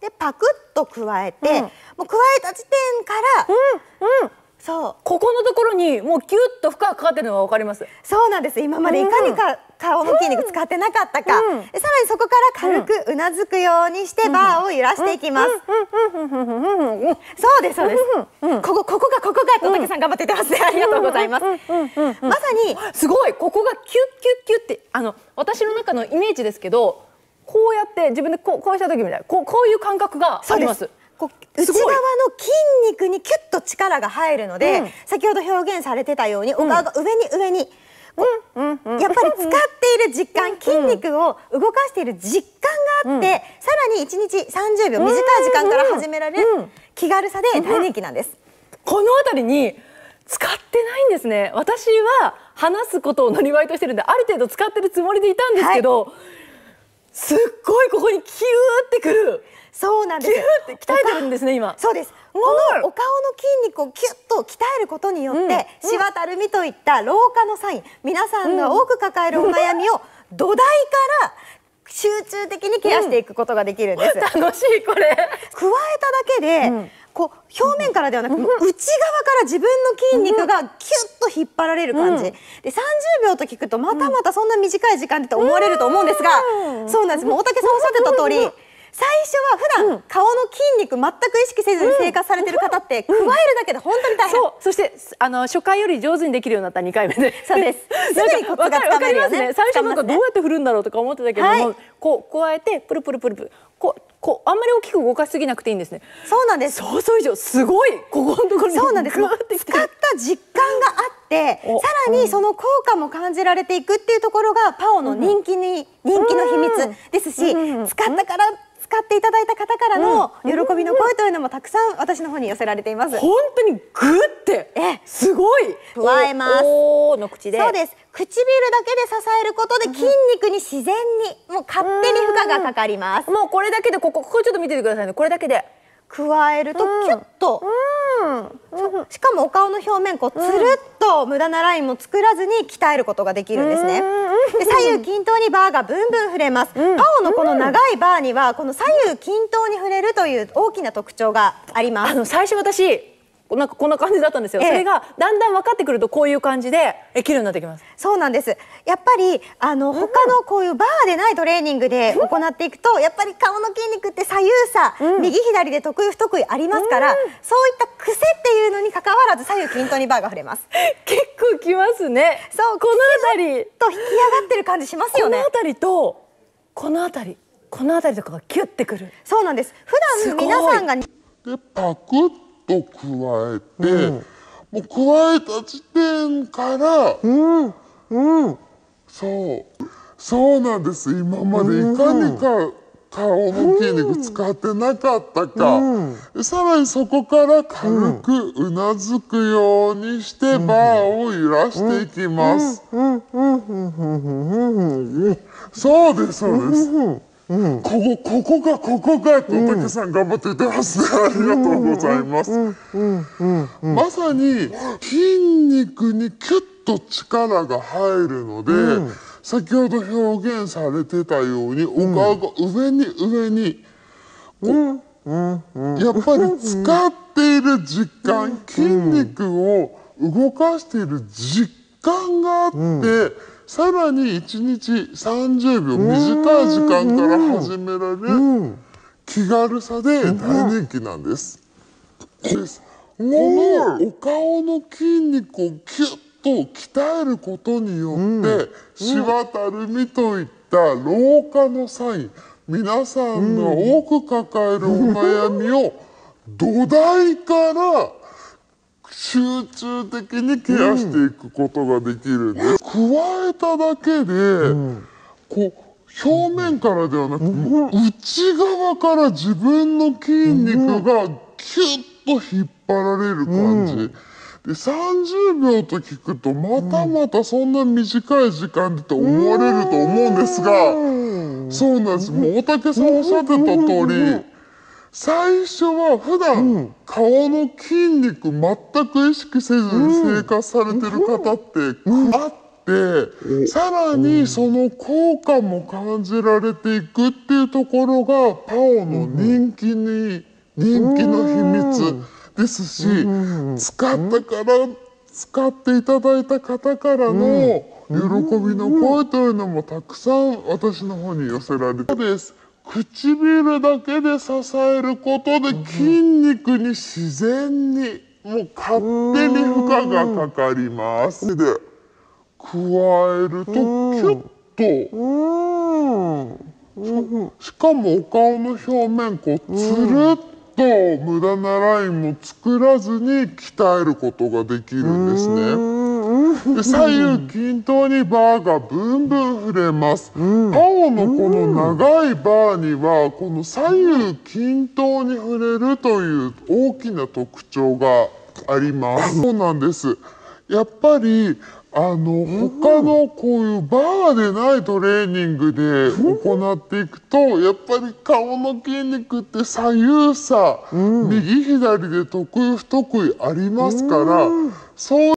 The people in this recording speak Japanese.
でパクッと加えて、うん、もう加えた時点から、うん、うん、そうここのところにもうキュッと負荷がかかってるのが分かりますそうなんです今までいかにか、うん、顔の筋肉使ってなかったか、うん、さらにそこから軽くうなずくようにしてバーを揺らしていきます、そうですそうです、うんうん、ここここがここがとたけさん頑張っててますねありがとうございます、まさにすごいここがキュッキュッキュッってあの私の中のイメージですけどこうやって自分でこうこうした時みたいなこうこういう感覚があります。こう内側の筋肉にキュッと力が入るので、うん、先ほど表現されてたようにお顔が上に上に、うん、うん、やっぱり使っている実感、うん、筋肉を動かしている実感があって、さらに1日30秒短い時間から始められる気軽さで大人気なんです。この辺りに使ってないんですね私は話すことを生りとしてるんである程度使ってるつもりでいたんですけど、はいすっごいここにキューってくるそうなんですキューって鍛えてるんですね今そうですこのお顔の筋肉をキュッと鍛えることによって、うん、シワたるみといった老化のサイン皆さんが多く抱えるお悩みを土台から集中的にケアしていくことができるんです、うん、楽しいこれ加えただけで、うん、こう表面からではなく、うん、内側から自分の筋肉がキュッっと引っ張られる感じ、うん、で30秒と聞くとまたまたそんな短い時間でと思われると思うんですが、うん、そうなんですもう大竹さんおっしゃってた通り、最初は普段顔の筋肉全く意識せずに生活されてる方って加えるだけで本当に大変、うんうんうそしてあの初回より上手にできるようになった2回目でそうです すぐにコツがつかめるよねね最初なんかどうやって振るんだろうとか思ってたけども、はい、こう加えてプルプルプルプルこうこあんまり大きく動かしすぎなくていいんですねそうなんです想像以上すごいここのところそうなんです使った実感があってさらにその効果も感じられていくっていうところがパオの人気に、うん、人気の秘密ですし、うん使ったから使っていただいた方からの喜びの声というのもたくさん私の方に寄せられています本当にグってえすごい加えますおおの口でそうです唇だけで支えることで筋肉に自然にもう勝手に負荷がかかりますもうこれだけでここここちょっと見ててくださいねこれだけで加えるとキュッと、うんうんうん、しかもお顔の表面こうつるっと無駄なラインも作らずに鍛えることができるんですね、で左右均等にバーがブンブン振れます、うん、のこの長いバーにはこの左右均等に触れるという大きな特徴がありますあの最初私なんかこんな感じだったんですよ、ええ、それがだんだん分かってくるとこういう感じでできるになってきますそうなんですやっぱりあの、他のこういうバーでないトレーニングで行っていくと、うん、やっぱり顔の筋肉って左右差、うん、右左で得意不得意ありますから、そういった癖っていうのに関わらず左右均等にバーが触れます 結構きますねそうこの辺りと引き上がってる感じしますよねこの辺りとこの辺りこの辺りとかがキュッてくるそうなんです普段皆さんがでパクッと加えて、うん、もう加えた時点から、うんうん、そうそうなんです今までいかにか、顔の筋肉使ってなかったか、うん、さらにそこから軽くうなずくようにしてバーを揺らしていきます。そうですそうです。うん、こここか、ここがお竹さん頑張ってってますね、ありがとうございます、まさに筋肉にキュッと力が入るので、うん、先ほど表現されてたようにお顔が上に上に、うんやっぱり使っている実感筋肉を動かしている実感があって。さらに1日30秒短い時間から始められ気軽さで大人気なんです。ですこのお顔の筋肉をキュッと鍛えることによってしわたるみといった老化のサイン皆さんが多く抱えるお悩みを土台から集中的にケアしていくことができるんです、加えただけで、こう表面からではなく、内側から自分の筋肉がキュッと引っ張られる感じ、で30秒と聞くとまたまたそんな短い時間でと思われると思うんですが、そうなんですもう大竹さんおっしゃってた通り、最初は普段顔の筋肉全く意識せずに生活されてる方ってあってさらにその効果も感じられていくっていうところがパオの人気に人気の秘密ですし使ったから使っていただいた方からの喜びの声というのもたくさん私の方に寄せられて。です。唇だけで支えることで筋肉に自然にもう勝手に負荷がかかりますで加えるとキュッとしかもお顔の表面こうつるっと無駄なラインも作らずに鍛えることができるんですね。左右均等にバーがブンブン振れます、うん、青のこの長いバーにはこの左右均等に振れるという大きな特徴がありますそうなんですやっぱりあの他のこういうバーでないトレーニングで行っていくとやっぱり顔の筋肉って左右差、うん、右左で得意不得意ありますからそう